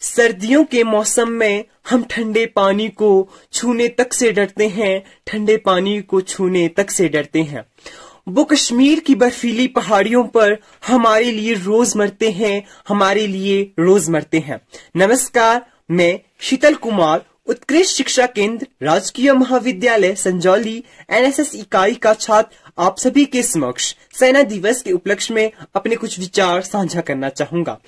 सर्दियों के मौसम में हम ठंडे पानी को छूने तक से डरते हैं ठंडे पानी को छूने तक से डरते हैं वो कश्मीर की बर्फीली पहाड़ियों पर हमारे लिए रोज मरते हैं हमारे लिए रोज मरते हैं नमस्कार मैं शीतल कुमार उत्कृष्ट शिक्षा केंद्र राजकीय महाविद्यालय संजौली एनएसएस इकाई का छात्र आप सभी के समक्ष सेना दिवस के उपलक्ष्य में अपने कुछ विचार साझा करना चाहूंगा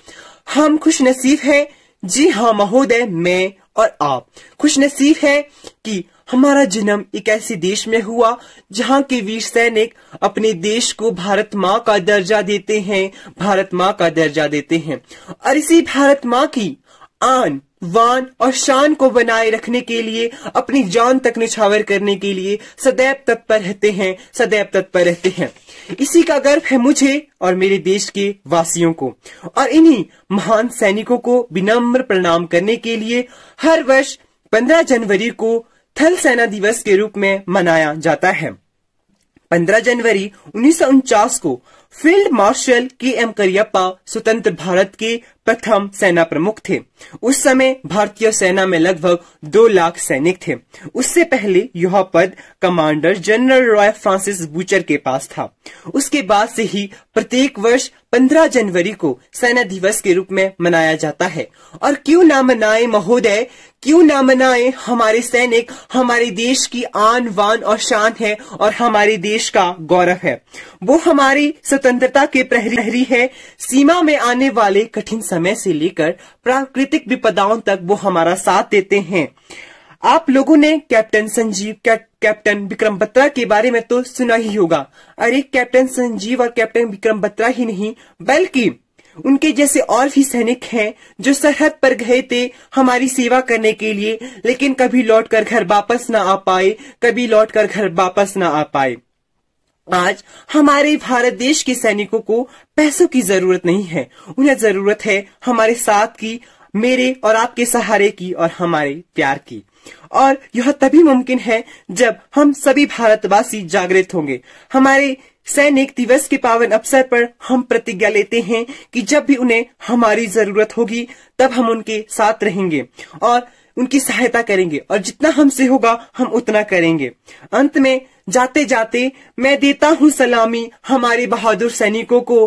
हम खुश नसीब हैं जी हाँ महोदय मैं और आप खुश नसीब है कि हमारा जन्म एक ऐसे देश में हुआ जहाँ के वीर सैनिक अपने देश को भारत माँ का दर्जा देते हैं भारत माँ का दर्जा देते हैं और इसी भारत माँ की आन वान और शान को बनाए रखने के लिए अपनी जान तक निछावर करने के लिए सदैव तत्पर रहते हैं सदैव तत्पर रहते हैं इसी का गर्व है मुझे और मेरे देश के वासियों को और इन्हीं महान सैनिकों को विनम्र प्रणाम करने के लिए हर वर्ष 15 जनवरी को थल सेना दिवस के रूप में मनाया जाता है 15 जनवरी उन्नीस को field marshal K M Cariappa स्वतंत्र भारत के प्रथम सेना प्रमुख थे उस समय भारतीय सेना में लगभग दो लाख सैनिक थे उससे पहले यह पद commander general Roy Francis Bucher के पास था उसके बाद से ही प्रत्येक वर्ष 15 जनवरी को सेना दिवस के रूप में मनाया जाता है और क्यों ना मनाए महोदय क्यों ना मनाए हमारे सैनिक हमारे देश की आन वान और शान है और हमारे देश का गौरव है वो हमारी स्वतंत्रता के प्रहरी है सीमा में आने वाले कठिन समय समय से लेकर प्राकृतिक विपदाओं तक वो हमारा साथ देते हैं आप लोगों ने कैप्टन संजीव कैप्टन विक्रम बत्रा के बारे में तो सुना ही होगा अरे कैप्टन संजीव और कैप्टन विक्रम बत्रा ही नहीं बल्कि उनके जैसे और भी सैनिक हैं जो सरहद पर गए थे हमारी सेवा करने के लिए लेकिन कभी लौटकर घर वापस ना आ पाए कभी लौटकर घर वापस ना आ पाए आज हमारे भारत देश के सैनिकों को पैसों की जरूरत नहीं है उन्हें जरूरत है हमारे साथ की मेरे और आपके सहारे की और हमारे प्यार की और यह तभी मुमकिन है जब हम सभी भारतवासी जागृत होंगे हमारे सैनिक दिवस के पावन अवसर पर हम प्रतिज्ञा लेते हैं कि जब भी उन्हें हमारी जरूरत होगी तब हम उनके साथ रहेंगे और उनकी सहायता करेंगे और जितना हमसे होगा हम उतना करेंगे अंत में जाते जाते मैं देता हूँ सलामी हमारे बहादुर सैनिकों को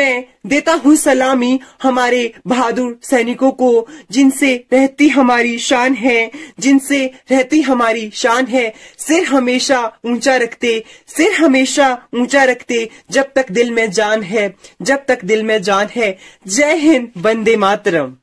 मैं देता हूँ सलामी हमारे बहादुर सैनिकों को जिनसे रहती हमारी शान है जिनसे रहती हमारी शान है सिर हमेशा ऊंचा रखते सिर हमेशा ऊंचा रखते जब तक दिल में जान है जब तक दिल में जान है जय हिंद वंदे मातरम